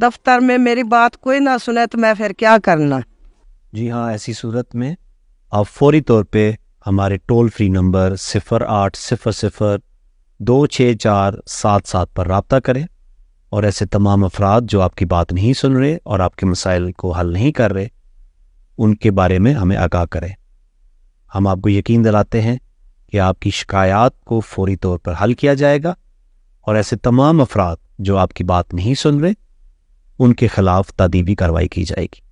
दफ्तर में मेरी बात कोई ना सुने तो मैं फिर क्या करना जी हाँ ऐसी सूरत में आप फौरी तौर पे हमारे टोल फ्री नंबर सिफर आठ सिफर सिफर दो छः चार सात सात पर रबता करें और ऐसे तमाम अफराद जो आपकी बात नहीं सुन रहे और आपके मसाइल को हल नहीं कर रहे उनके बारे में हमें आगाह करें हम आपको यकीन दिलाते हैं कि आपकी शिकायत को फौरी तौर पर हल किया जाएगा और ऐसे तमाम अफराद जो आपकी बात नहीं सुन रहे उनके खिलाफ तदीबी कार्रवाई की जाएगी